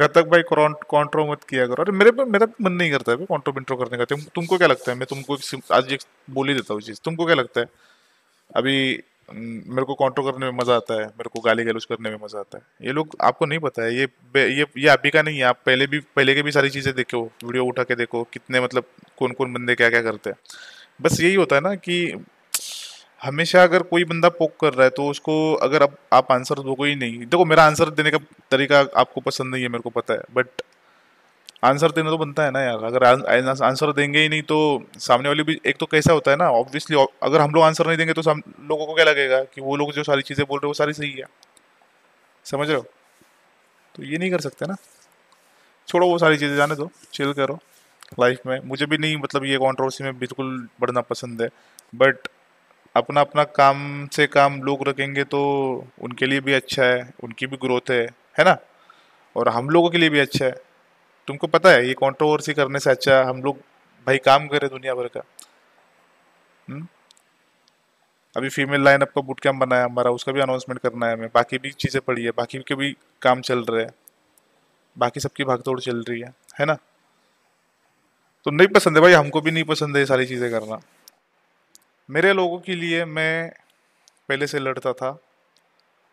घर तक भाई कॉन्ट्रो मत किया करो अरे मेरे मेरा मन नहीं करता है कॉन्ट्रो इंट्रो करने का तुम, तुमको क्या लगता है मैं तुमको आज एक बोल ही देता हूँ चीज़ तुमको क्या लगता है अभी मेरे को कॉन्ट्रो करने में मज़ा आता है मेरे को गाली गलौज करने में मज़ा आता है ये लोग आपको नहीं पता है ये ये ये अभी का नहीं है आप पहले भी पहले के भी सारी चीज़ें देखो वीडियो उठा के देखो कितने मतलब कौन कौन बंदे क्या क्या करते हैं बस यही होता है ना कि हमेशा अगर कोई बंदा पोक कर रहा है तो उसको अगर अब आप आंसर दोगे ही नहीं देखो मेरा आंसर देने का तरीका आपको पसंद नहीं है मेरे को पता है बट आंसर देना तो बनता है ना यार अगर आंसर देंगे ही नहीं तो सामने वाले भी एक तो कैसा होता है ना ऑब्वियसली अगर हम लोग आंसर नहीं देंगे तो लोगों को क्या लगेगा कि वो लोग जो सारी चीज़ें बोल रहे हैं वो सारी सही है समझ रहे हो तो ये नहीं कर सकते ना छोड़ो वो सारी चीज़ें जाने दो चिल करो लाइफ में मुझे भी नहीं मतलब ये कॉन्ट्रोवर्सी में बिल्कुल बढ़ना पसंद है बट अपना अपना काम से काम लोग रखेंगे तो उनके लिए भी अच्छा है उनकी भी ग्रोथ है है ना और हम लोगों के लिए भी अच्छा है तुमको पता है ये कॉन्ट्रोवर्सी करने से अच्छा हम लोग भाई काम करें दुनिया भर का हुँ? हम्म? अभी फीमेल लाइन अप का बुट कैम्प बनाया हमारा उसका भी अनाउंसमेंट करना है हमें बाकी भी चीज़ें पड़ी है बाकी के भी काम चल रहे हैं बाकी सबकी भाग तोड़ चल रही है है ना तो नहीं पसंद है भाई हमको भी नहीं पसंद है ये सारी चीज़ें करना मेरे लोगों के लिए मैं पहले से लड़ता था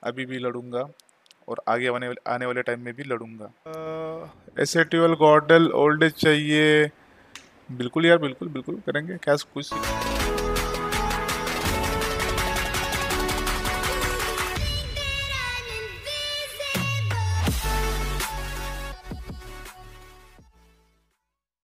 अभी भी लड़ूंगा और आगे आने वाले आने वाले टाइम में भी लड़ूंगा एस ए ट्यूल गॉडल ओल्ड एज चाहिए बिल्कुल यार बिल्कुल बिल्कुल करेंगे क्या कुछ